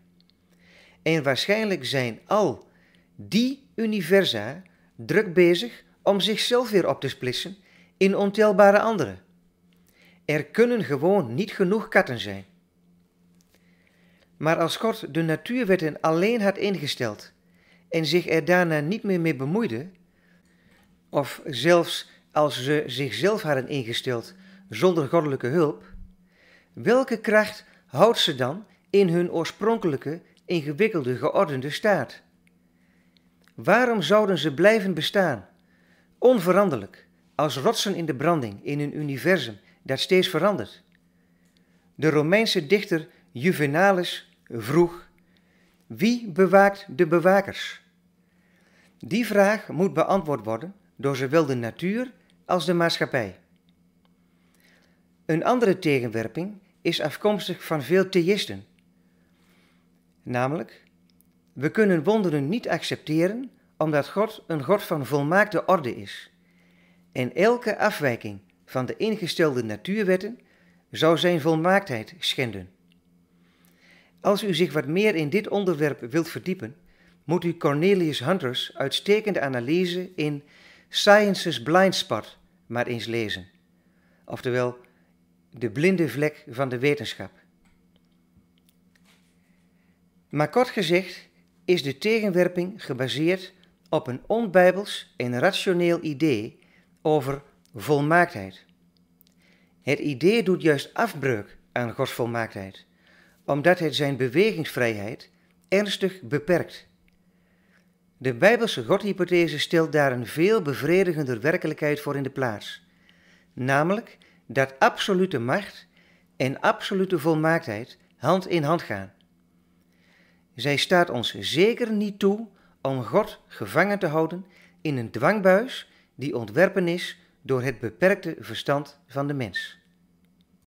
En waarschijnlijk zijn al die universa druk bezig om zichzelf weer op te splitsen in ontelbare andere. Er kunnen gewoon niet genoeg katten zijn. Maar als God de natuurwetten alleen had ingesteld en zich er daarna niet meer mee bemoeide, of zelfs als ze zichzelf hadden ingesteld zonder goddelijke hulp, welke kracht houdt ze dan in hun oorspronkelijke, ingewikkelde, geordende staat? Waarom zouden ze blijven bestaan, onveranderlijk, als rotsen in de branding in hun universum dat steeds verandert. De Romeinse dichter Juvenalis vroeg: Wie bewaakt de bewakers? Die vraag moet beantwoord worden door zowel de natuur als de maatschappij. Een andere tegenwerping is afkomstig van veel theïsten. Namelijk, we kunnen wonderen niet accepteren omdat God een God van volmaakte orde is. En elke afwijking van de ingestelde natuurwetten zou zijn volmaaktheid schenden. Als u zich wat meer in dit onderwerp wilt verdiepen, moet u Cornelius Hunter's uitstekende analyse in Science's Blindspot* maar eens lezen, oftewel de blinde vlek van de wetenschap. Maar kort gezegd is de tegenwerping gebaseerd op een onbijbels en rationeel idee over volmaaktheid. Het idee doet juist afbreuk aan Gods volmaaktheid, omdat het zijn bewegingsvrijheid ernstig beperkt. De Bijbelse Godhypothese stelt daar een veel bevredigender werkelijkheid voor in de plaats, namelijk dat absolute macht en absolute volmaaktheid hand in hand gaan. Zij staat ons zeker niet toe om God gevangen te houden in een dwangbuis die ontwerpen is door het beperkte verstand van de mens.